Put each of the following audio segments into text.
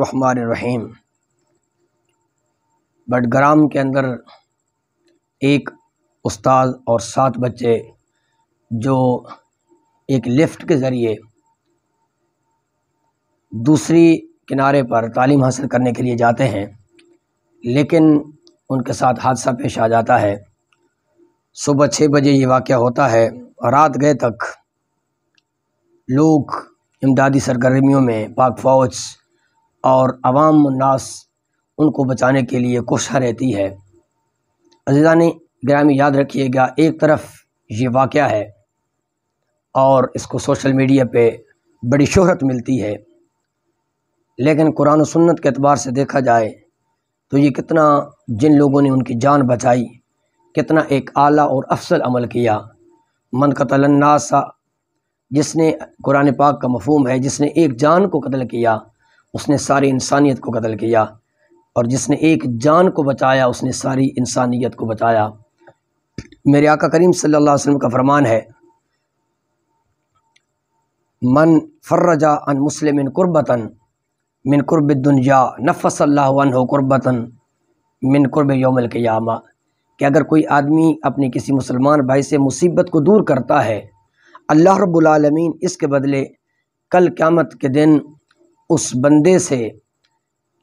रहीम बटग्राम के अंदर एक उस्ताद और सात बच्चे जो एक लिफ्ट के ज़रिए दूसरी किनारे पर तालीम हासिल करने के लिए जाते हैं लेकिन उनके साथ हादसा पेश आ जाता है सुबह छः बजे ये वाक़ होता है रात गए तक लोग इमदादी सरगर्मियों में पाक फ़ौज और आवाम नास उनको बचाने के लिए कोशिश रहती है अजीज़ा ने ग्रामी याद रखिएगा एक तरफ ये वाक़ है और इसको सोशल मीडिया पे बड़ी शोहरत मिलती है लेकिन कुरान सुन्नत के अतबार से देखा जाए तो ये कितना जिन लोगों ने उनकी जान बचाई कितना एक आला और अफसल अमल किया मन कतलन्नासा जिसने कुरान पाक का मफहम है जिसने एक जान को कत्ल किया उसने सारी इंसानियत को कत्ल किया और जिसने एक जान को बचाया उसने सारी इंसानियत को बचाया मेरे आका करीम सल्लल्लाहु अलैहि वसल्लम का फरमान है मन फर्रजा अन मुस्लिम कुर्बतन मिन कुर्ब दुनिया हो कुर्बतन मिन कुर्ब योमल क़यामा कि अगर कोई आदमी अपने किसी मुसलमान भाई से मुसीबत को दूर करता है अल्लाह रब्बुल रबालमीन इसके बदले कल क़्यामत के दिन उस बंदे से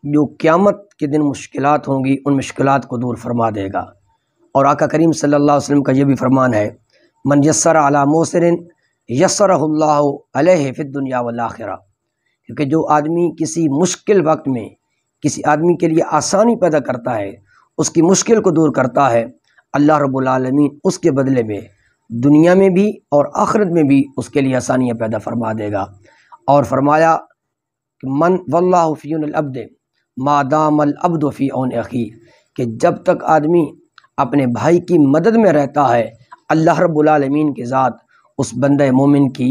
जो क़्यामत के दिन मुश्किल होंगी उन मुश्किल को दूर फरमा देगा और आका करीम सल्ला वसम का यह भी फरमान है मन यसर अला मोसरिन यसरल्लाफ़िद दुनिया वाखिरा क्योंकि जो आदमी किसी मुश्किल वक्त में किसी आदमी के लिए आसानी पैदा करता है उसकी मुश्किल को दूर करता है अल्लाह रबालमीन उसके बदले में दुनिया में भी और आख़रत में भी उसके लिए आसानियाँ पैदा फरमा देगा और फरमाया कि मन मादाम मादामलअब्दफ़ी ओन अखी कि जब तक आदमी अपने भाई की मदद में रहता है अल्लाह रबालमीन के साथ उस बंद मोमिन की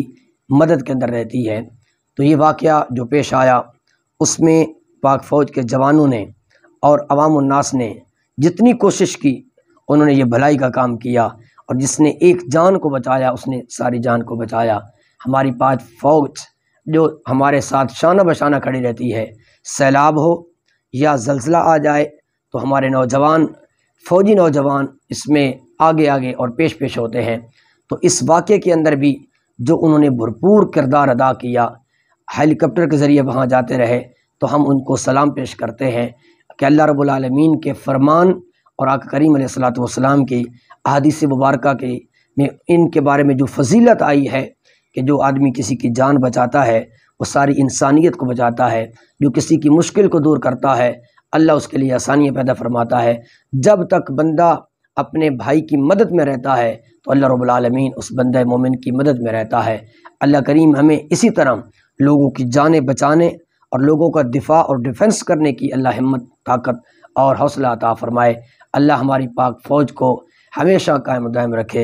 मदद के अंदर रहती है तो ये वाक़ जो पेश आया उसमें पाक फ़ौज के जवानों ने और अवामनास ने जितनी कोशिश की उन्होंने ये भलाई का काम किया और जिसने एक जान को बचाया उसने सारी जान को बचाया हमारी पाँच फ़ौज जो हमारे साथ शाना बशाना खड़ी रहती है सैलाब हो या जलसला आ जाए तो हमारे नौजवान फ़ौजी नौजवान इसमें आगे आगे और पेश पेश होते हैं तो इस वाक़े के अंदर भी जो उन्होंने भरपूर किरदार अदा किया हेलीकॉप्टर के ज़रिए वहाँ जाते रहे तो हम उनको सलाम पेश करते हैं कि अल्लाह रबालमीन के फरमान और आक करीम सलाम की अदीसी मुबारक के में इनके बारे में जो फजीलत आई है कि जो आदमी किसी की जान बचाता है वो सारी इंसानियत को बचाता है जो किसी की मुश्किल को दूर करता है अल्लाह उसके लिए आसानियाँ पैदा फरमाता है जब तक बंदा अपने भाई की मदद में रहता है तो अल्लाह रबालमीन उस बंद मोमिन की मदद में रहता है अल्लाह करीम हमें इसी तरह लोगों की जान बचाने और लोगों का दिफा और डिफेंस करने की अल्लाह हिम्मत ताकत और हौसला अता फ़रमाए अल्लाह हमारी पाक फ़ौज को हमेशा कायम दायम रखे